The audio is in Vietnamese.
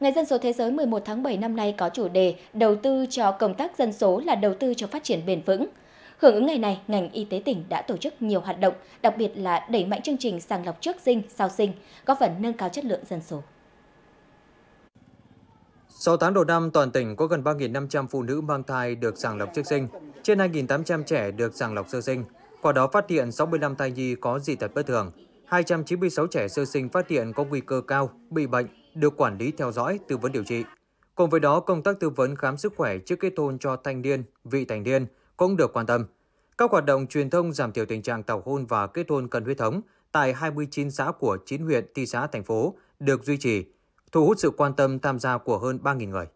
Ngày dân số thế giới 11 tháng 7 năm nay có chủ đề Đầu tư cho công tác dân số là đầu tư cho phát triển bền vững. Hưởng ứng ngày này, ngành y tế tỉnh đã tổ chức nhiều hoạt động, đặc biệt là đẩy mạnh chương trình sàng lọc trước sinh, sau sinh, góp phần nâng cao chất lượng dân số. Sau tháng đầu năm, toàn tỉnh có gần 3.500 phụ nữ mang thai được sàng lọc trước sinh, trên 2.800 trẻ được sàng lọc sơ sinh. Qua đó phát hiện 65 thai nhi có dị tật bất thường, 296 trẻ sơ sinh phát hiện có nguy cơ cao, bị bệnh, được quản lý theo dõi, tư vấn điều trị. Cùng với đó, công tác tư vấn khám sức khỏe trước kết hôn cho thanh niên, vị thành niên cũng được quan tâm. Các hoạt động truyền thông giảm thiểu tình trạng tảo hôn và kết hôn cần huyết thống tại 29 xã của 9 huyện, thị xã, thành phố được duy trì, thu hút sự quan tâm tham gia của hơn 3.000 người.